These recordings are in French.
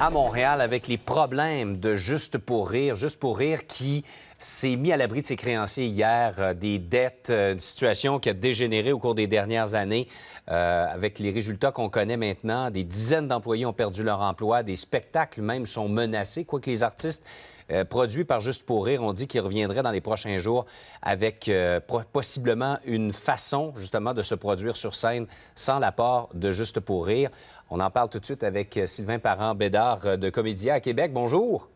à Montréal avec les problèmes de Juste pour rire, Juste pour rire qui s'est mis à l'abri de ses créanciers hier, euh, des dettes, euh, une situation qui a dégénéré au cours des dernières années euh, avec les résultats qu'on connaît maintenant. Des dizaines d'employés ont perdu leur emploi, des spectacles même sont menacés, quoique les artistes euh, produit par Juste pour rire. On dit qu'il reviendrait dans les prochains jours avec euh, possiblement une façon justement de se produire sur scène sans l'apport de Juste pour rire. On en parle tout de suite avec euh, Sylvain Parent-Bédard de Comédia à Québec. Bonjour.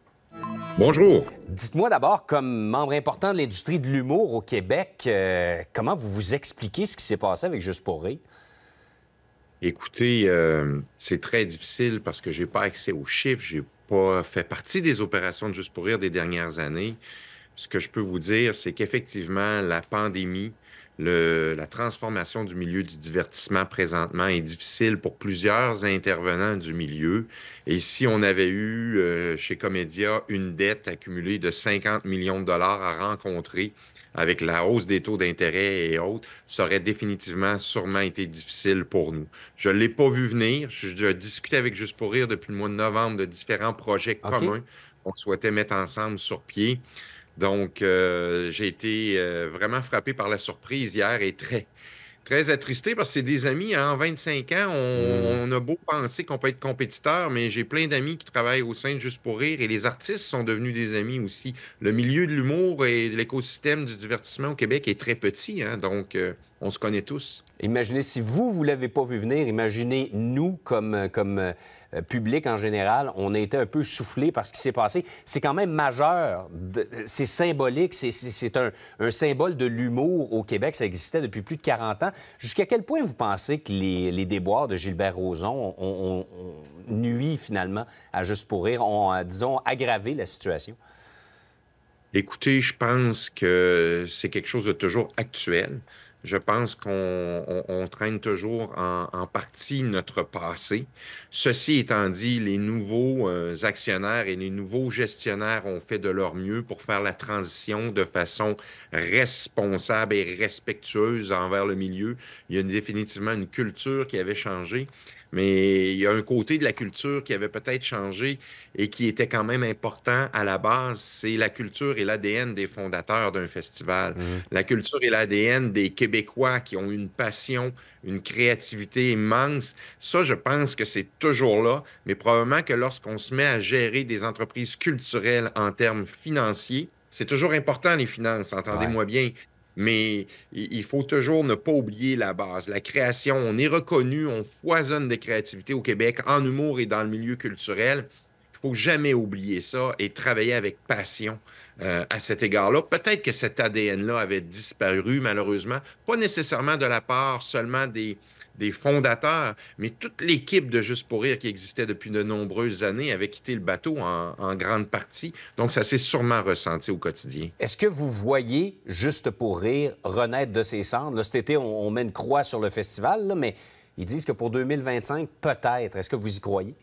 Bonjour. Dites-moi d'abord, comme membre important de l'industrie de l'humour au Québec, comment vous vous expliquez ce qui s'est passé avec Juste pour rire? Écoutez, c'est très difficile parce que j'ai pas accès aux chiffres, fait partie des opérations de Juste pour rire des dernières années, ce que je peux vous dire, c'est qu'effectivement, la pandémie, la transformation du milieu du divertissement présentement est difficile pour plusieurs intervenants du milieu. Et si on avait eu euh, chez Comédia une dette accumulée de 50 millions de dollars à rencontrer avec la hausse des taux d'intérêt et autres, ça aurait définitivement sûrement été difficile pour nous. Je ne l'ai pas vu venir. Je, discutais avec Juste pour rire depuis le mois de novembre de différents projets communs qu'on souhaitait mettre ensemble sur pied. Donc, euh, j'ai été euh, vraiment frappé par la surprise hier et très, très attristé parce que c'est des amis. Hein. En 25 ans, mm. on, a beau penser qu'on peut être compétiteur, mais j'ai plein d'amis qui travaillent au sein Juste pour Rire et les artistes sont devenus des amis aussi. Le milieu de l'humour et l'écosystème du divertissement au Québec est très petit, hein, donc euh, on se connaît tous. Imaginez, si vous, vous ne l'avez pas vu venir, imaginez nous comme. comme euh, euh, public en général, on a été un peu soufflé par ce qui s'est passé. C'est quand même majeur, c'est symbolique, c'est un, symbole de l'humour au Québec, ça existait depuis plus de 40 ans. Jusqu'à quel point vous pensez que les, déboires de Gilbert Rozon ont, nuit finalement à Juste pour rire, ont, euh, disons, aggravé la situation? Écoutez, je pense que c'est quelque chose de toujours actuel je pense qu'on traîne toujours en, partie notre passé. Ceci étant dit, les nouveaux euh, actionnaires et les nouveaux gestionnaires ont fait de leur mieux pour faire la transition de façon responsable et respectueuse envers le milieu. Il y a définitivement une culture qui avait changé. Mais il y a un côté de la culture qui avait peut-être changé et qui était quand même important à la base. C'est la culture et l'ADN des fondateurs d'un festival. Mmh. La culture et l'ADN des Québécois qui ont une passion, une créativité immense. Ça, je pense que c'est toujours là. Mais probablement que lorsqu'on se met à gérer des entreprises culturelles en termes financiers, c'est toujours important les finances, entendez-moi bien. Mais il faut toujours ne pas oublier la base, la création. On est reconnu, on foisonne de créativité au Québec en humour et dans le milieu culturel faut jamais oublier ça et travailler avec passion euh, à cet égard-là. Peut-être que cet ADN-là avait disparu, malheureusement, pas nécessairement de la part seulement des, fondateurs, mais toute l'équipe de Juste pour rire qui existait depuis de nombreuses années avait quitté le bateau en, grande partie. Donc, ça s'est sûrement ressenti au quotidien. Est-ce que vous voyez Juste pour rire renaître de ses cendres? cet été, on, met une croix sur le festival, mais ils disent que pour 2025, peut-être. Est-ce que vous y croyez?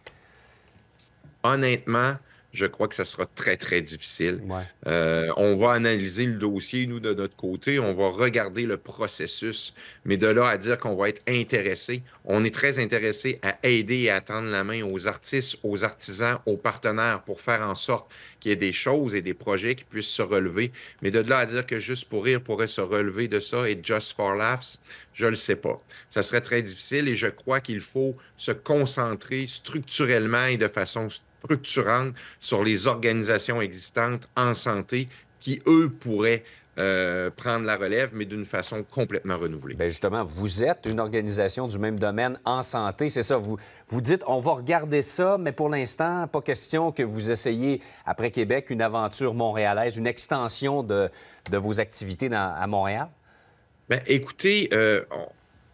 honnêtement, je crois que ça sera très, très difficile. Euh, on va analyser le dossier, nous, de notre côté. On va regarder le processus. Mais de là à dire qu'on va être intéressé, on est très intéressé à aider et à tendre la main aux artistes, aux artisans, aux partenaires pour faire en sorte qu'il y ait des choses et des projets qui puissent se relever. Mais de là à dire que Juste pour Rire pourrait se relever de ça et Just for Laughs, je ne le sais pas. Ça serait très difficile et je crois qu'il faut se concentrer structurellement et de façon structurelle structurante sur les organisations existantes en santé qui, eux, pourraient euh, prendre la relève, mais d'une façon complètement renouvelée. Bien, justement, vous êtes une organisation du même domaine en santé, c'est ça. Vous, vous dites, on va regarder ça, mais pour l'instant, pas question que vous essayiez, après Québec, une aventure montréalaise, une extension de, vos activités à Montréal? Bien, écoutez, euh,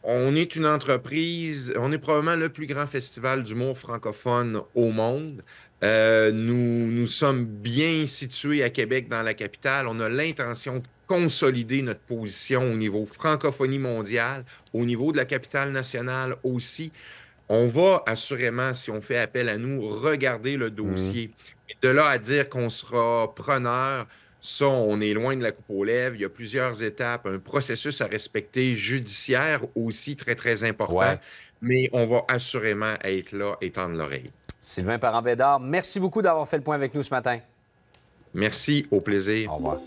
on est une entreprise, on est probablement le plus grand festival d'humour francophone au monde. Euh, nous, nous sommes bien situés à Québec, dans la capitale. On a l'intention de consolider notre position au niveau francophonie mondiale, au niveau de la capitale nationale aussi. On va assurément, si on fait appel à nous, regarder le mmh. dossier. De là à dire qu'on sera preneur, ça, on est loin de la coupe aux lèvres. Il y a plusieurs étapes, un processus à respecter judiciaire aussi très, très important. Mais on va assurément être là et tendre l'oreille. Sylvain Parambédard, merci beaucoup d'avoir fait le point avec nous ce matin. Merci, au plaisir. Au revoir.